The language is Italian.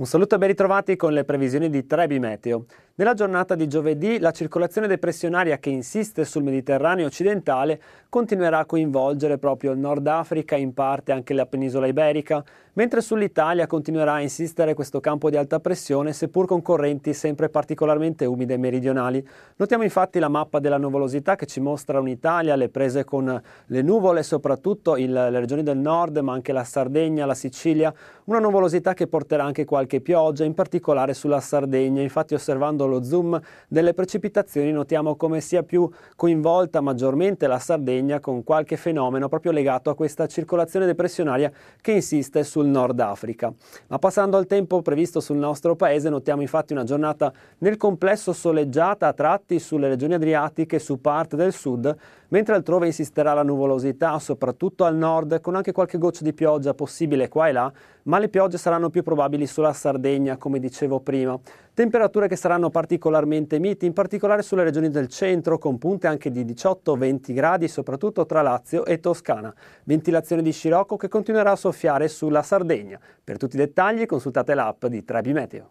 Un saluto e ben ritrovati con le previsioni di Trebi Meteo. Nella giornata di giovedì la circolazione depressionaria che insiste sul Mediterraneo occidentale continuerà a coinvolgere proprio il Nord Africa e in parte anche la penisola iberica, mentre sull'Italia continuerà a insistere questo campo di alta pressione seppur con correnti sempre particolarmente umide e meridionali. Notiamo infatti la mappa della nuvolosità che ci mostra un'Italia alle prese con le nuvole, soprattutto il, le regioni del nord ma anche la Sardegna, la Sicilia, una nuvolosità che porterà anche qualche pioggia, in particolare sulla Sardegna. Infatti osservando Effettuando lo zoom delle precipitazioni notiamo come sia più coinvolta maggiormente la Sardegna con qualche fenomeno proprio legato a questa circolazione depressionaria che insiste sul Nord Africa. Ma passando al tempo previsto sul nostro paese notiamo infatti una giornata nel complesso soleggiata a tratti sulle regioni adriatiche e su parte del sud, mentre altrove insisterà la nuvolosità soprattutto al nord con anche qualche goccia di pioggia possibile qua e là, ma le piogge saranno più probabili sulla Sardegna come dicevo prima. Temperature che saranno particolarmente miti, in particolare sulle regioni del centro, con punte anche di 18-20 gradi, soprattutto tra Lazio e Toscana. Ventilazione di Scirocco che continuerà a soffiare sulla Sardegna. Per tutti i dettagli consultate l'app di Trebi Meteo.